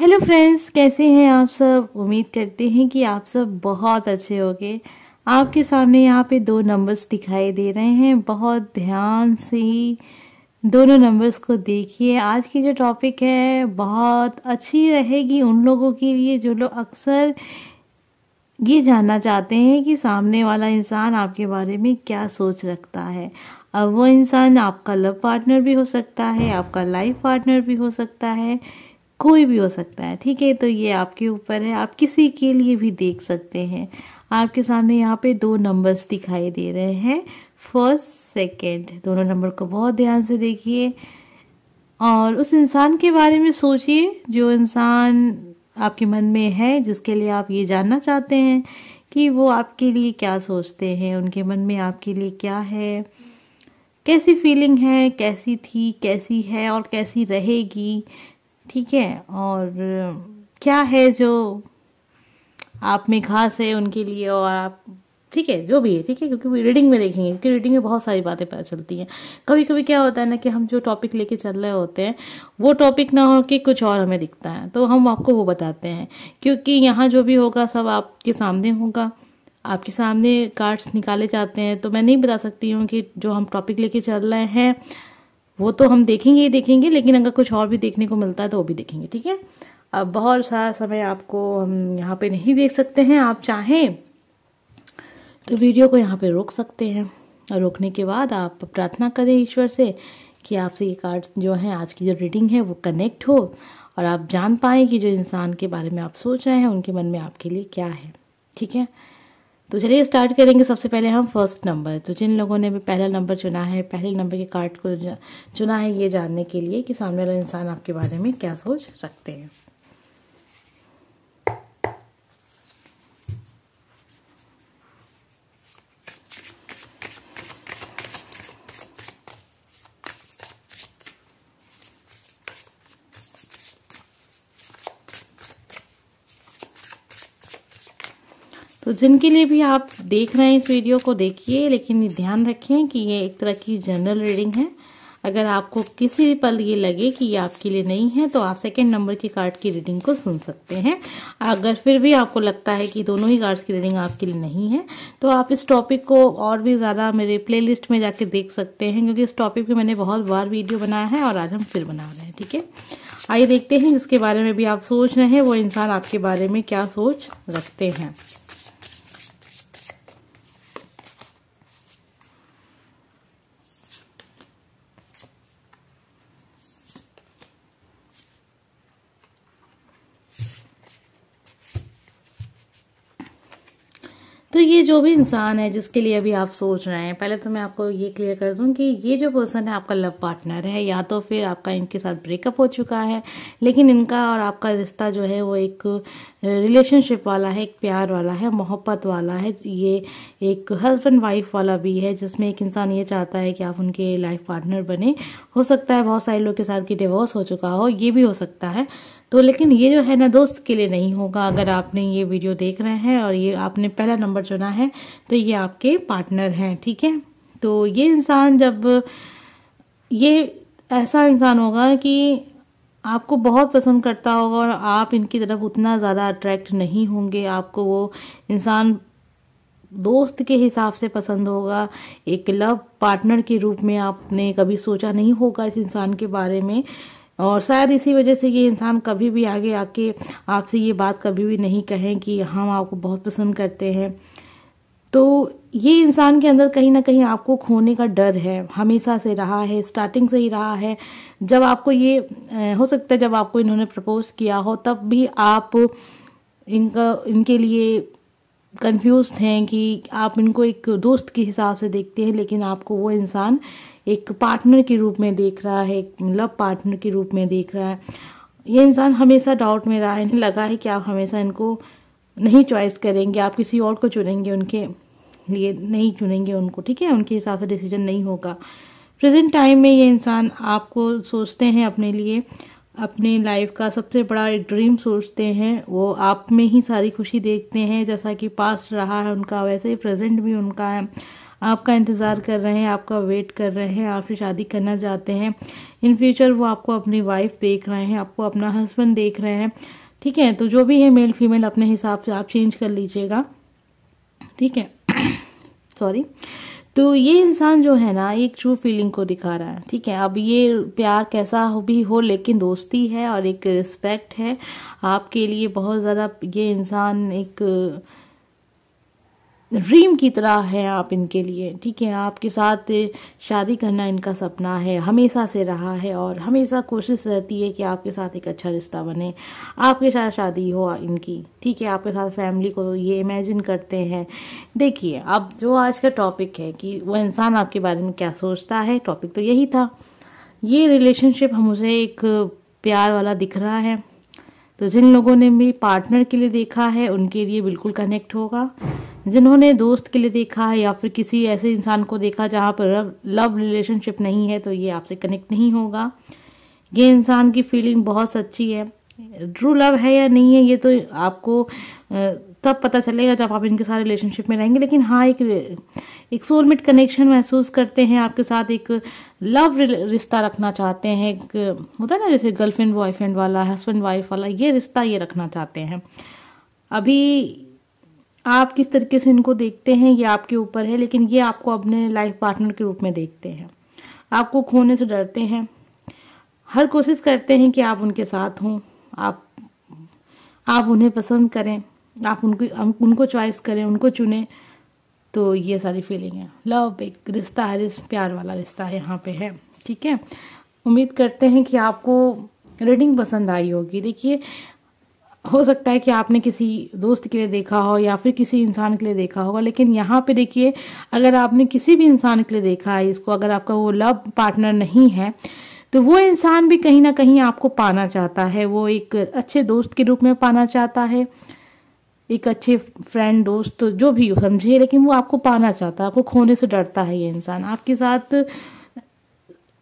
Hello friends कैसे हैं आप सब उम्मीद करते हैं कि आप सब बहुत अच्छे होंगे आपके सामने यहाँ पे दो नंबर्स दिखाई दे रहे हैं बहुत ध्यान से ही दोनों नंबर्स को देखिए आज की जो टॉपिक है बहुत अच्छी रहेगी उन लोगों के लिए जो लोग अक्सर ये जानना चाहते हैं कि सामने वाला इंसान आपके बारे में क्या सोच रखता है अब वो इंसान आपका लव पार्टनर भी हो सकता है आपका लाइफ पार्टनर भी हो सकता है कोई भी हो सकता है ठीक है तो ये आपके ऊपर है आप किसी के लिए भी देख सकते हैं आपके सामने यहाँ पे दो नंबर्स दिखाई दे रहे हैं फर्स्ट सेकेंड दोनों नंबर को बहुत ध्यान से देखिए और उस इंसान के बारे में सोचिए जो इंसान आपके मन में है जिसके लिए आप ये जानना चाहते हैं कि वो आपके लिए क्या सोचते हैं उनके मन में आपके लिए क्या है कैसी फीलिंग है कैसी थी कैसी है और कैसी रहेगी ठीक है और क्या है जो आप में खास है उनके लिए और आप ठीक है जो भी है ठीक है क्योंकि रीडिंग में देखेंगे क्योंकि रीडिंग में बहुत सारी बातें पता चलती हैं कभी कभी क्या होता है ना कि हम जो टॉपिक लेके चल रहे होते हैं वो टॉपिक ना हो कि कुछ और हमें दिखता है तो हम आपको वो बताते हैं क्योंकि यहाँ जो भी होगा सब आपके सामने होगा आपके सामने कार्ड्स निकाले जाते हैं तो मैं नहीं बता सकती हूँ कि जो हम टॉपिक लेके चल रहे हैं वो तो हम देखेंगे ही देखेंगे लेकिन अगर कुछ और भी देखने को मिलता है तो वो भी देखेंगे ठीक है अब बहुत सारा समय आपको हम यहाँ पे नहीं देख सकते हैं आप चाहें तो वीडियो को यहाँ पे रोक सकते हैं और रोकने के बाद आप प्रार्थना करें ईश्वर से कि आपसे ये कार्ड जो है आज की जो रीडिंग है वो कनेक्ट हो और आप जान पाएँ कि जो इंसान के बारे में आप सोच रहे हैं उनके मन में आपके लिए क्या है ठीक है तो चलिए स्टार्ट करेंगे सबसे पहले हम फर्स्ट नंबर तो जिन लोगों ने भी पहला नंबर चुना है पहले नंबर के कार्ड को चुना है ये जानने के लिए कि सामने वाला इंसान आपके बारे में क्या सोच रखते हैं तो जिनके लिए भी आप देख रहे हैं इस वीडियो को देखिए लेकिन ध्यान रखें कि ये एक तरह की जनरल रीडिंग है अगर आपको किसी भी पल ये लगे कि ये आपके लिए नहीं है तो आप सेकेंड नंबर की कार्ड की रीडिंग को सुन सकते हैं अगर फिर भी आपको लगता है कि दोनों ही कार्ड्स की रीडिंग आपके लिए नहीं है तो आप इस टॉपिक को और भी ज़्यादा मेरे प्लेलिस्ट में जाके देख सकते हैं क्योंकि इस टॉपिक पर मैंने बहुत बार वीडियो बनाया है और आज हम फिर बना रहे हैं ठीक है आइए देखते हैं जिसके बारे में भी आप सोच रहे हैं वो इंसान आपके बारे में क्या सोच रखते हैं तो ये जो भी इंसान है जिसके लिए अभी आप सोच रहे हैं पहले तो मैं आपको ये क्लियर कर दूं कि ये जो पर्सन है आपका लव पार्टनर है या तो फिर आपका इनके साथ ब्रेकअप हो चुका है लेकिन इनका और आपका रिश्ता जो है वो एक रिलेशनशिप वाला है एक प्यार वाला है मोहब्बत वाला है ये एक हस्बैंड वाइफ वाला भी है जिसमें एक इंसान ये चाहता है कि आप उनके लाइफ पार्टनर बने हो सकता है बहुत सारे लोग के साथ कि डिवोर्स हो चुका हो ये भी हो सकता है तो लेकिन ये जो है ना दोस्त के लिए नहीं होगा अगर आपने ये वीडियो देख रहे हैं और ये आपने पहला नंबर चुना है तो ये आपके पार्टनर हैं ठीक है थीके? तो ये इंसान जब ये ऐसा इंसान होगा कि आपको बहुत पसंद करता होगा और आप इनकी तरफ उतना ज़्यादा अट्रैक्ट नहीं होंगे आपको वो इंसान दोस्त के हिसाब से पसंद होगा एक लव पार्टनर के रूप में आपने कभी सोचा नहीं होगा इस इंसान के बारे में और शायद इसी वजह से ये इंसान कभी भी आगे आके आपसे ये बात कभी भी नहीं कहें कि हम आपको बहुत पसंद करते हैं तो ये इंसान के अंदर कहीं ना कहीं आपको खोने का डर है हमेशा से रहा है स्टार्टिंग से ही रहा है जब आपको ये हो सकता है जब आपको इन्होंने प्रपोज किया हो तब भी आप इनका इनके लिए कंफ्यूज हैं कि आप इनको एक दोस्त के हिसाब से देखते हैं लेकिन आपको वो इंसान एक पार्टनर के रूप में देख रहा है एक लव मतलब पार्टनर के रूप में देख रहा है ये इंसान हमेशा डाउट में रहा है इन्हें लगा है कि आप हमेशा इनको नहीं चॉइस करेंगे आप किसी और को चुनेंगे उनके लिए नहीं चुनेंगे उनको ठीक है उनके हिसाब से डिसीजन नहीं होगा प्रेजेंट टाइम में ये इंसान आपको सोचते हैं अपने लिए अपने लाइफ का सबसे बड़ा ड्रीम सोचते हैं वो आप में ही सारी खुशी देखते हैं जैसा कि पास्ट रहा है उनका वैसे ही प्रेजेंट भी उनका है आपका इंतज़ार कर रहे हैं आपका वेट कर रहे हैं आपसे शादी करना चाहते हैं इन फ्यूचर वो आपको अपनी वाइफ देख रहे हैं आपको अपना हस्बैंड देख रहे हैं ठीक है तो जो भी है मेल फीमेल अपने हिसाब से आप चेंज कर लीजिएगा ठीक है सॉरी तो ये इंसान जो है ना एक ट्रू फीलिंग को दिखा रहा है ठीक है अब ये प्यार कैसा हो भी हो लेकिन दोस्ती है और एक रिस्पेक्ट है आपके लिए बहुत ज़्यादा ये इंसान एक ड्रीम की तरह हैं आप इनके लिए ठीक है आपके साथ शादी करना इनका सपना है हमेशा से रहा है और हमेशा कोशिश रहती है कि आपके साथ एक अच्छा रिश्ता बने आपके साथ शादी हो इनकी ठीक है आपके साथ फैमिली को ये इमेजिन करते हैं देखिए अब जो आज का टॉपिक है कि वो इंसान आपके बारे में क्या सोचता है टॉपिक तो यही था ये रिलेशनशिप हम उसे एक प्यार वाला दिख रहा है तो जिन लोगों ने भी पार्टनर के लिए देखा है उनके लिए बिल्कुल कनेक्ट होगा जिन्होंने दोस्त के लिए देखा है या फिर किसी ऐसे इंसान को देखा जहाँ पर लव रिलेशनशिप नहीं है तो ये आपसे कनेक्ट नहीं होगा ये इंसान की फीलिंग बहुत सच्ची है ट्रू लव है या नहीं है ये तो आपको तब पता चलेगा जब आप इनके साथ रिलेशनशिप में रहेंगे लेकिन हाँ एक एक सोलमेट कनेक्शन महसूस करते हैं आपके साथ एक लव रिश्ता रखना चाहते हैं एक होता है ना जैसे गर्लफ्रेंड बॉयफ्रेंड वाला हस्बैंड वाइफ वाला ये रिश्ता ये रखना चाहते हैं अभी आप किस तरीके से इनको देखते हैं ये आपके ऊपर है लेकिन ये आपको अपने लाइफ पार्टनर के रूप में देखते हैं आपको खोने से डरते हैं हर कोशिश करते हैं कि आप उनके साथ हों आप आप उन्हें पसंद करें आप उनकी उनको चॉइस करें उनको चुने तो ये सारी फीलिंग है लव एक रिश्ता है प्यार वाला रिश्ता है यहाँ पे है ठीक है उम्मीद करते हैं कि आपको रीडिंग पसंद आई होगी देखिए हो सकता है कि आपने किसी दोस्त के लिए देखा हो या फिर किसी इंसान के लिए देखा होगा लेकिन यहाँ पे देखिए अगर आपने किसी भी इंसान के लिए देखा है इसको अगर आपका वो लव पार्टनर नहीं है तो वो इंसान भी कहीं ना कहीं आपको पाना चाहता है वो एक अच्छे दोस्त के रूप में पाना चाहता है एक अच्छे फ्रेंड दोस्त जो भी हो समझिए लेकिन वो आपको पाना चाहता है आपको खोने से डरता है ये इंसान आपके साथ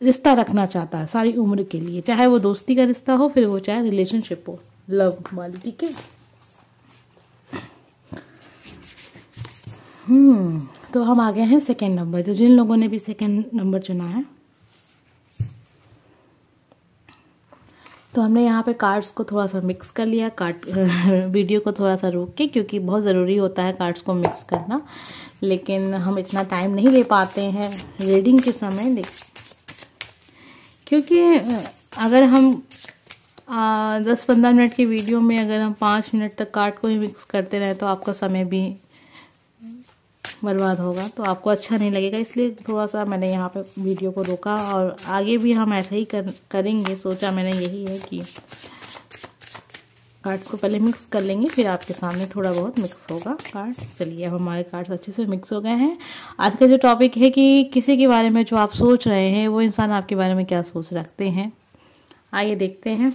रिश्ता रखना चाहता है सारी उम्र के लिए चाहे वो दोस्ती का रिश्ता हो फिर वो चाहे रिलेशनशिप हो लव वाली ठीक है हम्म तो हम आ गए हैं सेकेंड नंबर तो जिन लोगों ने भी सेकेंड नंबर चुना है तो हमने यहाँ पे कार्ड्स को थोड़ा सा मिक्स कर लिया कार्ड वीडियो को थोड़ा सा रोक के क्योंकि बहुत ज़रूरी होता है कार्ड्स को मिक्स करना लेकिन हम इतना टाइम नहीं ले पाते हैं रीडिंग के समय क्योंकि अगर हम दस पंद्रह मिनट की वीडियो में अगर हम पाँच मिनट तक कार्ड को ही मिक्स करते रहें तो आपका समय भी बर्बाद होगा तो आपको अच्छा नहीं लगेगा इसलिए थोड़ा सा मैंने यहाँ पे वीडियो को रोका और आगे भी हम ऐसा ही कर, करेंगे सोचा मैंने यही है कि कार्ड्स को पहले मिक्स कर लेंगे फिर आपके सामने थोड़ा बहुत मिक्स होगा कार्ड चलिए अब हमारे कार्ड्स अच्छे से मिक्स हो गए हैं आज का जो टॉपिक है कि किसी के बारे में जो आप सोच रहे हैं वो इंसान आपके बारे में क्या सोच रखते हैं आइए देखते हैं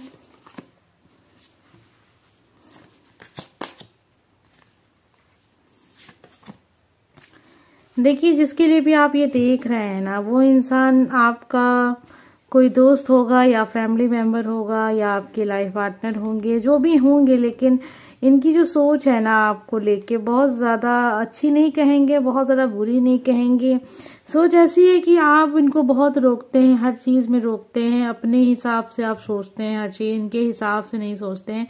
देखिए जिसके लिए भी आप ये देख रहे हैं ना वो इंसान आपका कोई दोस्त होगा या फैमिली मेम्बर होगा या आपके लाइफ पार्टनर होंगे जो भी होंगे लेकिन इनकी जो सोच है ना आपको लेके बहुत ज़्यादा अच्छी नहीं कहेंगे बहुत ज़्यादा बुरी नहीं कहेंगे सोच ऐसी है कि आप इनको बहुत रोकते हैं हर चीज़ में रोकते हैं अपने हिसाब से आप सोचते हैं हर चीज़ इनके हिसाब से नहीं सोचते हैं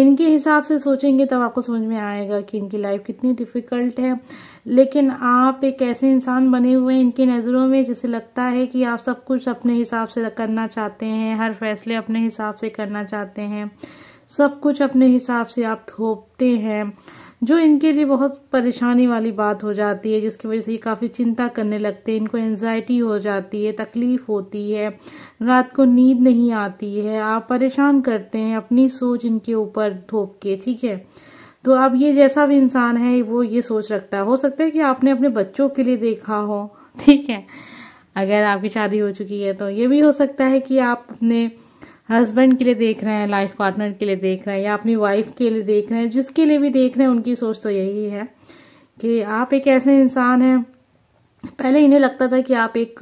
इनके हिसाब से सोचेंगे तब आपको समझ में आएगा कि इनकी लाइफ कितनी डिफ़िकल्ट है लेकिन आप एक ऐसे इंसान बने हुए हैं इनकी नज़रों में जिसे लगता है कि आप सब कुछ अपने हिसाब से करना चाहते हैं हर फैसले अपने हिसाब से करना चाहते हैं सब कुछ अपने हिसाब से आप थोपते हैं जो इनके लिए बहुत परेशानी वाली बात हो जाती है जिसकी वजह से ये काफ़ी चिंता करने लगते हैं इनको एनजाइटी हो जाती है तकलीफ़ होती है रात को नींद नहीं आती है आप परेशान करते हैं अपनी सोच इनके ऊपर थोप के ठीक है तो अब ये जैसा भी इंसान है वो ये सोच रखता है हो सकता है कि आपने अपने बच्चों के लिए देखा हो ठीक है अगर आपकी शादी हो चुकी है तो ये भी हो सकता है कि आप अपने हस्बैंड के लिए देख रहे हैं लाइफ पार्टनर के लिए देख रहे हैं या अपनी वाइफ के लिए देख रहे हैं जिसके लिए भी देख रहे हैं उनकी सोच तो यही है कि आप एक ऐसे इंसान हैं पहले इन्हें लगता था कि आप एक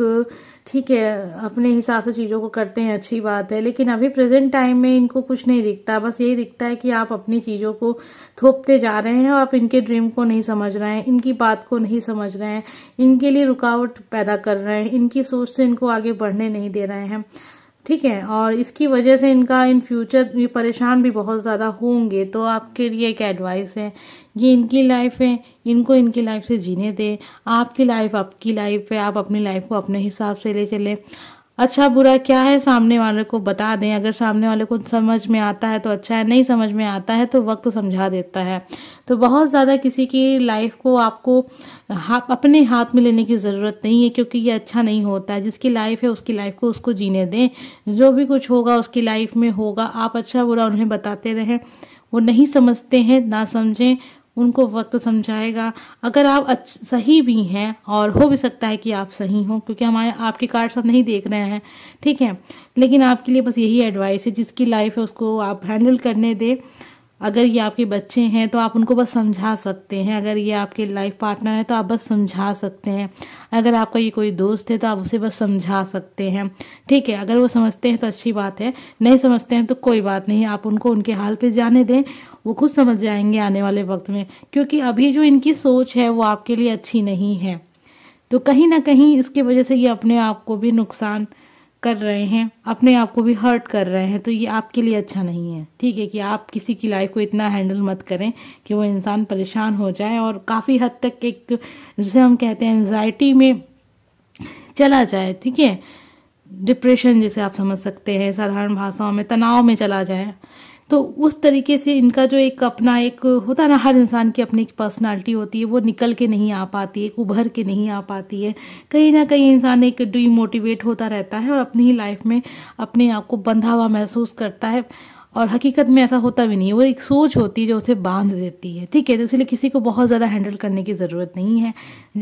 ठीक है अपने हिसाब से चीज़ों को करते हैं अच्छी बात है लेकिन अभी प्रेजेंट टाइम में इनको कुछ नहीं दिखता बस यही दिखता है कि आप अपनी चीज़ों को थोपते जा रहे हैं और आप इनके ड्रीम को नहीं समझ रहे हैं इनकी बात को नहीं समझ रहे हैं इनके लिए रुकावट पैदा कर रहे हैं इनकी सोच से इनको आगे बढ़ने नहीं दे रहे हैं ठीक है और इसकी वजह से इनका इन फ्यूचर ये परेशान भी बहुत ज़्यादा होंगे तो आपके लिए एक एडवाइस है ये इनकी लाइफ है इनको इनकी लाइफ से जीने दें आपकी लाइफ आपकी लाइफ है आप अपनी लाइफ को अपने हिसाब से ले चलें अच्छा बुरा क्या है सामने वाले को बता दें अगर सामने वाले को समझ में आता है तो अच्छा है नहीं समझ में आता है तो वक्त समझा देता है तो बहुत ज़्यादा किसी की लाइफ को आपको हा, अपने हाथ में लेने की ज़रूरत नहीं है क्योंकि ये अच्छा नहीं होता है जिसकी लाइफ है उसकी लाइफ को उसको जीने दें जो भी कुछ होगा उसकी लाइफ में होगा आप अच्छा बुरा उन्हें बताते रहें वो नहीं समझते हैं ना समझें उनको वक्त समझाएगा अगर आप अच्छ, सही भी हैं और हो भी सकता है कि आप सही हों क्योंकि हमारे आपके कार्ड सब नहीं देख रहे हैं ठीक है लेकिन आपके लिए बस यही एडवाइस है जिसकी लाइफ है उसको आप हैंडल करने दें अगर ये आपके बच्चे हैं तो आप उनको बस समझा सकते हैं अगर ये आपके लाइफ पार्टनर है तो आप बस समझा सकते हैं अगर आपका ये कोई दोस्त है तो आप उसे बस समझा सकते हैं ठीक है अगर वो समझते हैं तो अच्छी बात है नहीं समझते हैं तो कोई बात नहीं आप उनको उनके हाल पे जाने दें वो खुद समझ जाएंगे आने वाले वक्त में क्योंकि अभी जो इनकी सोच है वो आपके लिए अच्छी नहीं है तो कहीं ना कहीं इसके वजह से ये अपने आप को भी नुकसान कर रहे हैं अपने आप को भी हर्ट कर रहे हैं तो ये आपके लिए अच्छा नहीं है ठीक है कि आप किसी की लाइफ को इतना हैंडल मत करें कि वो इंसान परेशान हो जाए और काफ़ी हद तक एक जिसे हम कहते हैं एनजाइटी में चला जाए ठीक है डिप्रेशन जिसे आप समझ सकते हैं साधारण भाषाओं में तनाव में चला जाए तो उस तरीके से इनका जो एक अपना एक होता है ना हर इंसान की अपनी एक पर्सनालिटी होती है वो निकल के नहीं आ पाती है उभर के नहीं आ पाती है कहीं ना कहीं इंसान एक डिमोटिवेट होता रहता है और अपनी ही लाइफ में अपने आप को बंधा हुआ महसूस करता है और हकीकत में ऐसा होता भी नहीं है वो एक सोच होती है जो उसे बांध देती है ठीक है तो इसलिए किसी को बहुत ज़्यादा हैंडल करने की ज़रूरत नहीं है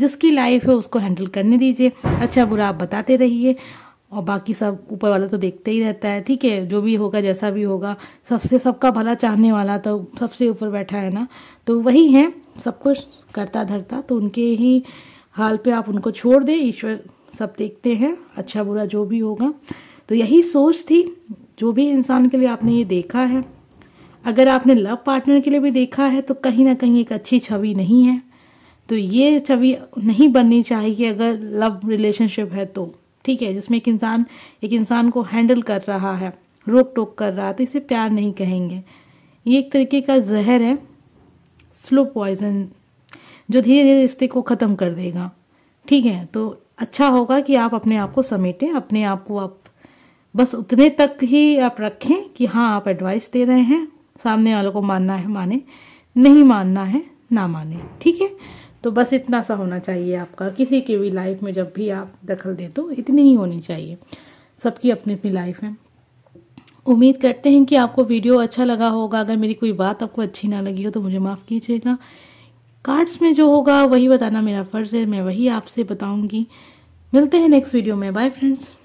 जिसकी लाइफ है उसको हैंडल करने दीजिए अच्छा बुरा आप बताते रहिए और बाकी सब ऊपर वाला तो देखते ही रहता है ठीक है जो भी होगा जैसा भी होगा सबसे सबका भला चाहने वाला तो सबसे ऊपर बैठा है ना तो वही है सब कुछ करता धरता तो उनके ही हाल पे आप उनको छोड़ दें ईश्वर सब देखते हैं अच्छा बुरा जो भी होगा तो यही सोच थी जो भी इंसान के लिए आपने ये देखा है अगर आपने लव पार्टनर के लिए भी देखा है तो कहीं ना कहीं एक अच्छी छवि नहीं है तो ये छवि नहीं बननी चाहिए अगर लव रिलेशनशिप है तो ठीक है जिसमें एक इंसान एक इंसान को हैंडल कर रहा है रोक टोक कर रहा है तो इसे प्यार नहीं कहेंगे ये एक तरीके का जहर है स्लो पॉइजन जो धीरे धीरे रिश्ते को ख़त्म कर देगा ठीक है तो अच्छा होगा कि आप अपने आप को समेटें अपने आप को आप बस उतने तक ही आप रखें कि हाँ आप एडवाइस दे रहे हैं सामने वालों को मानना है माने नहीं मानना है ना माने ठीक है तो बस इतना सा होना चाहिए आपका किसी की भी लाइफ में जब भी आप दखल दें तो इतनी ही होनी चाहिए सबकी अपनी अपनी लाइफ है उम्मीद करते हैं कि आपको वीडियो अच्छा लगा होगा अगर मेरी कोई बात आपको अच्छी ना लगी हो तो मुझे माफ़ कीजिएगा कार्ड्स में जो होगा वही बताना मेरा फ़र्ज़ है मैं वही आपसे बताऊंगी मिलते हैं नेक्स्ट वीडियो में बाय फ्रेंड्स